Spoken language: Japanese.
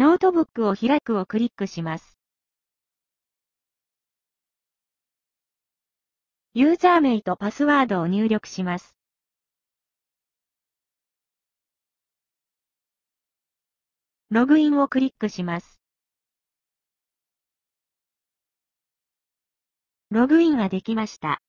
ノートブックを開くをクリックします。ユーザー名とパスワードを入力します。ログインをクリックします。ログインができました。